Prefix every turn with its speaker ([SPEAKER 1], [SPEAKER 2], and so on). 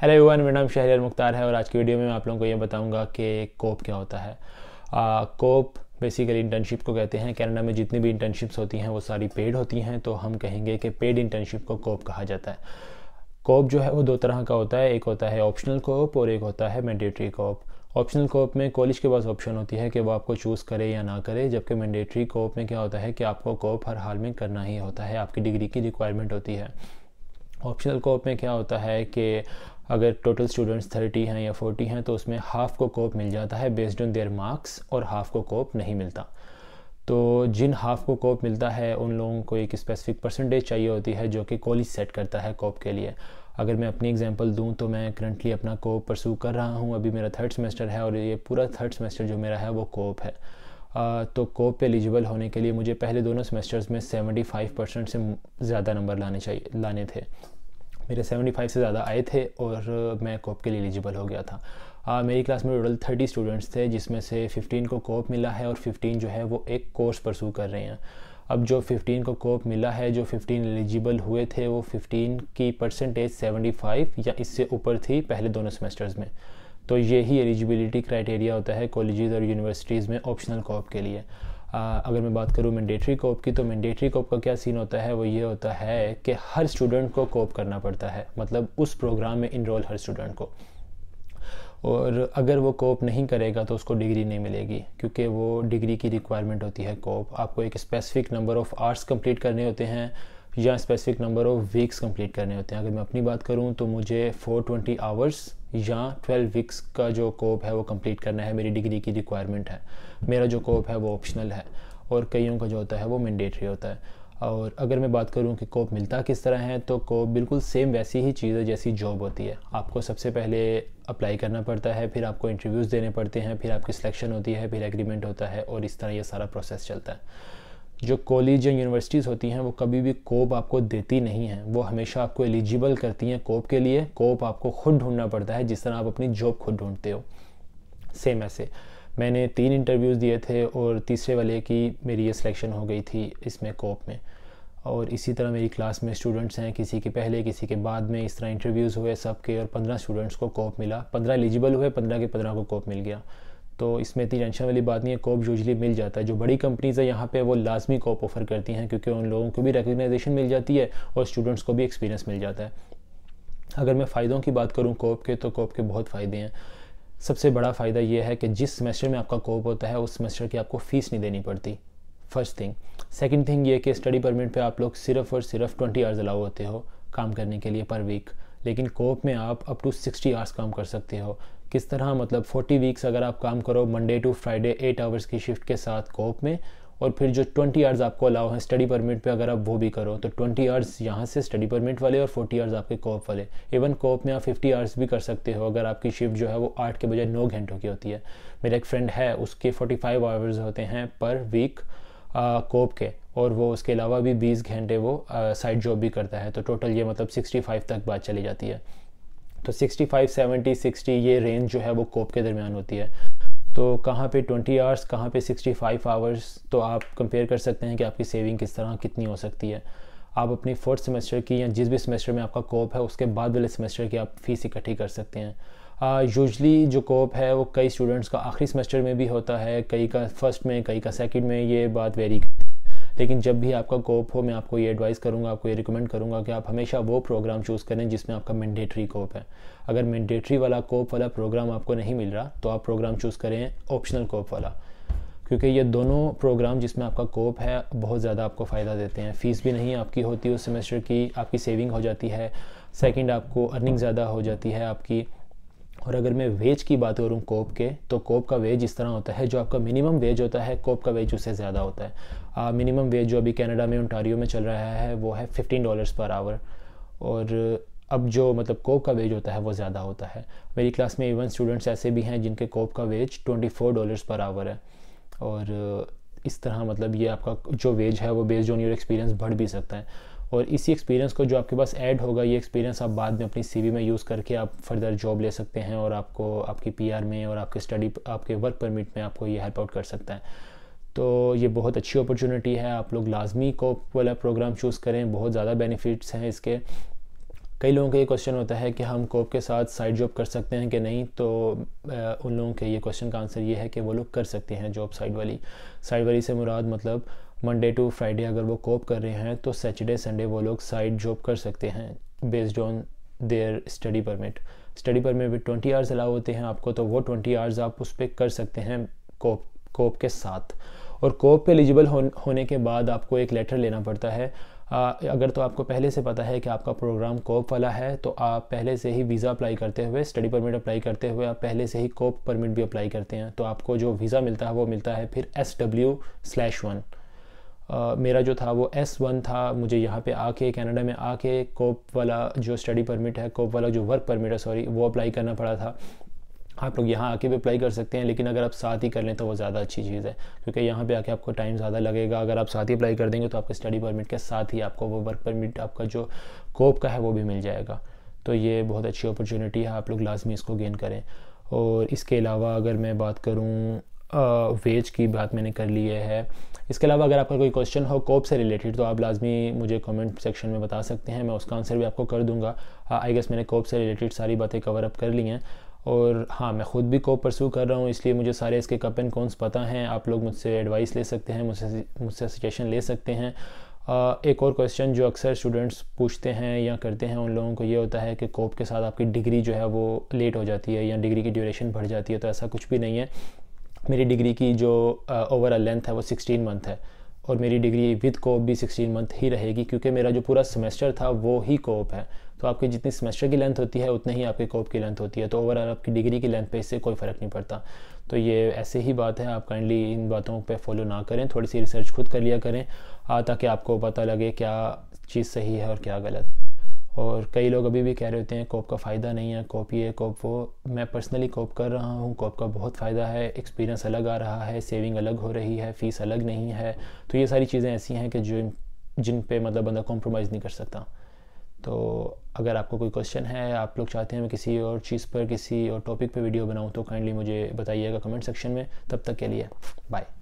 [SPEAKER 1] hello everyone मेरा नाम शहरियर मुख्तार है और आज की वीडियो में मैं आप लोगों को ये बताऊंगा कि कोप क्या होता है आ, कोप बेसिकली इंटर्नशिप को कहते हैं कनाडा में जितनी भी इंटर्नशिप्स होती हैं वो सारी पेड होती हैं तो हम कहेंगे कि पेड इंटर्नशिप को कोप कहा जाता है कोप जो है वो दो तरह का होता है एक होता है ऑप्शनल कोप और एक होता है मैंडेटरी कोप ऑप्शनल कोप में कॉलेज के पास ऑप्शन होती है कि वो आपको चूज़ करे या ना करे जबकि मैंडेटरी कोप में क्या होता है कि आपको कोप हर हाल में करना ही होता है आपकी डिग्री की रिक्वायरमेंट होती है ऑप्शनल कोप में क्या होता है कि अगर टोटल स्टूडेंट्स थर्टी हैं या फोर्टी हैं तो उसमें हाफ़ को कोप मिल जाता है बेस्ड ऑन देयर मार्क्स और हाफ़ को कोप नहीं मिलता तो जिन हाफ़ को कोप मिलता है उन लोगों को एक स्पेसिफिक परसेंटेज चाहिए होती है जो कि कॉलेज सेट करता है कोप के लिए अगर मैं अपनी एग्जांपल दूं तो मैं करंटली अपना कोप परसू कर रहा हूं अभी मेरा थर्ड सेमेस्टर है और ये पूरा थर्ड सेमेस्टर जो मेरा है वो कोप है तो कोप एलिजिबल होने के लिए मुझे पहले दोनों सेमेस्टर्स में 75 परसेंट से ज़्यादा नंबर लाने चाहिए लाने थे मेरे 75 से ज़्यादा आए थे और मैं कोप के लिए एलिजिबल हो गया था आ, मेरी क्लास में टोटल 30 स्टूडेंट्स थे जिसमें से 15 को कोप मिला है और 15 जो है वो एक कोर्स परसू कर रहे हैं अब जो 15 को कोप मिला है जो 15 एलिजिबल हुए थे वो 15 की परसेंटेज 75 या इससे ऊपर थी पहले दोनों सेमेस्टर्स में तो यही एलिजिबिलिटी क्राइटेरिया होता है कॉलेजेस और यूनिवर्सिटीज़ में ऑप्शनल कॉप के लिए आ, अगर मैं बात करूँ मैंडेटरी कॉप की तो मैंडेटरी कॉप का क्या सीन होता है वो ये होता है कि हर स्टूडेंट को कॉप करना पड़ता है मतलब उस प्रोग्राम में इनरोल हर स्टूडेंट को और अगर वो कोप नहीं करेगा तो उसको डिग्री नहीं मिलेगी क्योंकि वो डिग्री की रिक्वायरमेंट होती है कोप आपको एक specific number of arts complete करने होते हैं या specific number of weeks complete करने होते हैं अगर मैं अपनी बात करूं तो मुझे 420 आवर्स या 12 वीक्स का जो कोप है वो कंप्लीट करना है मेरी डिग्री की रिक्वायरमेंट है मेरा जो कोप है वो ऑप्शनल है और कईयों का जो होता है वो मैंडेटरी होता है और अगर मैं बात करूं कि कोप मिलता किस तरह है तो कोप बिल्कुल सेम वैसी ही चीज़ है जैसी जॉब होती है आपको सबसे पहले अप्लाई करना पड़ता है फिर आपको इंटरव्यूज़ देने पड़ते हैं फिर आपकी सिलेक्शन होती है फिर एग्रीमेंट होता है और इस तरह यह सारा प्रोसेस चलता है जो कॉलेज या यूनिवर्सिटीज़ होती हैं वो कभी भी कोप आपको देती नहीं हैं वो हमेशा आपको एलिजिबल करती हैं कोप के लिए कोप आपको खुद ढूंढना पड़ता है जिस तरह आप अपनी जॉब खुद ढूंढते हो सेम ऐसे मैंने तीन इंटरव्यूज़ दिए थे और तीसरे वाले की मेरी ये सिलेक्शन हो गई थी इसमें कोप में और इसी तरह मेरी क्लास में स्टूडेंट्स हैं किसी के पहले किसी के बाद में इस तरह इंटरव्यूज़ हुए सब के और पंद्रह स्टूडेंट्स को कोप मिला पंद्रह एलिजिबल हुए पंद्रह के पंद्रह को कोप मिल गया तो इसमें इतनी टेंशन वाली बात नहीं है कॉप यूजली मिल जाता है जो बड़ी कंपनीज़ है यहाँ पे वो लाजमी कॉप ऑफर करती हैं क्योंकि उन लोगों को भी रिकगनाइजेशन मिल जाती है और स्टूडेंट्स को भी एक्सपीरियंस मिल जाता है अगर मैं फ़ायदों की बात करूँ कॉप के तो कॉप के बहुत फ़ायदे हैं सबसे बड़ा फ़ायदा यह है कि जिस सेमेस्टर में आपका कोप होता है उस सेमेस्टर की आपको फ़ीस नहीं देनी पड़ती फर्स्ट थिंग सेकेंड थिंग ये कि स्टडी परमिट पर आप लोग सिर्फ और सिर्फ ट्वेंटी आवर्स अलाउ होते हो काम करने के लिए पर वीक लेकिन कोप में आप अप टू सिक्सटी आवर्स काम कर सकते हो किस तरह मतलब 40 वीक्स अगर आप काम करो Monday to Friday eight hours की शिफ्ट के साथ कोप में और फिर जो 20 आवर्स आपको अलाउ है स्टडी परमिट पे अगर आप वो भी करो तो 20 आवर्स यहाँ से स्टडी परमिट वाले और 40 आवर्स आपके कोप वाले इवन कोप में आप 50 आवर्स भी कर सकते हो अगर आपकी शिफ्ट जो है वो आठ के बजाय नौ घंटों की होती है मेरा एक फ्रेंड है उसके 45 आवर्स होते हैं पर वीक कोप के और वो उसके अलावा भी 20 घंटे वो साइड जॉब भी करता है तो टोटल ये मतलब 65 तक बात चली जाती है तो 65 70 60 ये रेंज जो है वो कोप के दरमियान होती है तो कहाँ पे 20 आवर्स कहाँ पे 65 आवर्स तो आप कंपेयर कर सकते हैं कि आपकी सेविंग किस तरह कितनी हो सकती है आप अपनी फोर्थ सेमेस्टर की या जिस भी सेमेस्टर में आपका कोप है उसके बाद वाले सेमेस्टर की आप फ़ीस इकट्ठी कर सकते हैं यूजली जो कोप है वो कई स्टूडेंट्स का आखिरी सेमेस्टर में भी होता है कई का फर्स्ट में कई का सेकंड में ये बात वेरी कर लेकिन जब भी आपका कोप हो मैं आपको ये एडवाइस करूँगा आपको ये रिकमेंड करूँगा कि आप हमेशा वो प्रोग्राम चूज़ करें जिसमें आपका मैंडेटरी कोप है अगर मैंडेटरी वाला कोप वाला प्रोग्राम आपको नहीं मिल रहा तो आप प्रोग्राम चूज़ करें ऑप्शनल कोप वाला क्योंकि ये दोनों प्रोग्राम जिसमें आपका कोप है बहुत ज़्यादा आपको फ़ायदा देते हैं फ़ीस भी नहीं आपकी होती उस सेमेस्टर की आपकी सेविंग हो जाती है सेकंड आपको अर्निंग ज़्यादा हो जाती है आपकी और अगर मैं वेज की बात करूँ कोप के तो कोप का वेज इस तरह होता है जो आपका मिनिमम वेज होता है कोप का वेज उससे ज़्यादा होता है मिनिमम वेज जो अभी कनाडा में ओंटारियो में चल रहा है वो है फिफ्टीन डॉलर्स पर आवर और अब जो मतलब कोप का वेज होता है वो ज़्यादा होता है मेरी क्लास में इवन स्टूडेंट्स ऐसे भी हैं जिनके कोप का wage twenty four dollars per hour है और इस तरह मतलब ये आपका जो वेज है वो बेस्ड ऑन योर एक्सपीरियंस बढ़ भी सकता है और इसी एक्सपीरियंस को जो आपके पास ऐड होगा ये एक्सपीरियंस आप बाद में अपनी सीवी में यूज़ करके आप फर्दर जॉब ले सकते हैं और आपको आपकी पीआर में और आपके स्टडी आपके वर्क परमिट में आपको ये हेल्प आउट कर सकता है तो ये बहुत अच्छी अपॉर्चुनिटी है आप लोग लाजमी को वाला प्रोग्राम चूज़ करें बहुत ज़्यादा बेनिफिट्स हैं इसके कई लोगों का ये क्वेश्चन होता है कि हम कोप के साथ साइड जॉब कर सकते हैं कि नहीं तो उन लोगों के ये क्वेश्चन का आंसर ये है कि वो लोग कर सकते हैं जॉब साइड वाली साइड वाली से मुराद मतलब मंडे टू फ्राइडे अगर वो कोप कर रहे हैं तो सैटरडे संडे वो लोग साइड जॉब कर सकते हैं based on their study permit study permit भी ट्वेंटी आवर्स अलाउ होते हैं आपको तो वो ट्वेंटी आवर्स आप उस पर कर सकते हैं कोप कोप के साथ और कोप पे एलिजिबल हो, होने के बाद आपको एक लेटर लेना पड़ता है आ, अगर तो आपको पहले से पता है कि आपका प्रोग्राम कोप वाला है तो आप पहले से ही वीज़ा अप्लाई करते हुए स्टडी परमिट अप्लाई करते हुए आप पहले से ही कोप परमिट भी अप्लाई करते हैं तो आपको जो वीज़ा मिलता है वो मिलता है फिर एस डब्ल्यू स्लैश वन मेरा जो था वो एस वन था मुझे यहाँ पे आके कनाडा में आके कोप वाला जो स्टडी परमिट है कोप वाला जो वर्क परमिट है सॉरी वो अप्लाई करना पड़ा था आप लोग यहाँ आके भी अप्लाई कर सकते हैं लेकिन अगर आप साथ ही कर लें तो वो ज़्यादा अच्छी चीज़ है क्योंकि यहाँ पे आके आपको टाइम ज़्यादा लगेगा अगर आप साथ ही अप्लाई कर देंगे तो आपके स्टडी परमिट के साथ ही आपको वो वर्क परमिट आपका जो कोप का है वो भी मिल जाएगा तो ये बहुत अच्छी अपॉर्चुनिटी है आप लोग लाजमी इसको गेन करें और इसके अलावा अगर मैं बात करूँ वेज की बात मैंने कर ली है इसके अलावा अगर आपका कोई क्वेश्चन हो कोप से रिलेटेड तो आप लाजमी मुझे कमेंट सेक्शन में बता सकते हैं मैं उसका आंसर भी आपको कर दूंगा आई गेस मैंने कोप से रिलेटेड सारी बातें कवर अप कर ली हैं और हाँ मैं ख़ुद भी कोप परसू कर रहा हूँ इसलिए मुझे सारे इसके कप एंड कॉन्स पता हैं आप लोग मुझसे एडवाइस ले सकते हैं मुझसे मुझसे सजेशन ले सकते हैं एक और क्वेश्चन जो अक्सर स्टूडेंट्स पूछते हैं या करते हैं उन लोगों को ये होता है कि कोप के साथ आपकी डिग्री जो है वो लेट हो जाती है या डिग्री की ड्यूरेशन बढ़ जाती है तो ऐसा कुछ भी नहीं है मेरी डिग्री की जो ओवरऑल लेंथ है वो 16 मंथ है और मेरी डिग्री विद कोप भी 16 मंथ ही रहेगी क्योंकि मेरा जो पूरा सेमेस्टर था वो ही कोप है तो आपकी जितनी सेमेस्टर की लेंथ होती है उतनी ही आपके कोप की लेंथ होती है तो ओवरऑल आपकी डिग्री की लेंथ पे इससे कोई फ़र्क नहीं पड़ता तो ये ऐसे ही बात है आप काइंडली इन बातों पे फॉलो ना करें थोड़ी सी रिसर्च खुद कर लिया करें ताकि आपको पता लगे क्या चीज़ सही है और क्या गलत और कई लोग अभी भी कह रहे होते हैं कोप का फ़ायदा नहीं है कोप ये कोप वो मैं पर्सनली कोप कर रहा हूँ कोप का बहुत फ़ायदा है एक्सपीरियंस अलग आ रहा है सेविंग अलग हो रही है फ़ीस अलग नहीं है तो ये सारी चीज़ें ऐसी हैं कि जो जिन पे मतलब बंदा कॉम्प्रोमाइज़ नहीं कर सकता तो अगर आपको कोई क्वेश्चन है आप लोग चाहते हैं मैं किसी और चीज़ पर किसी और टॉपिक पर वीडियो बनाऊँ तो काइंडली मुझे बताइएगा कमेंट सेक्शन में तब तक के लिए बाय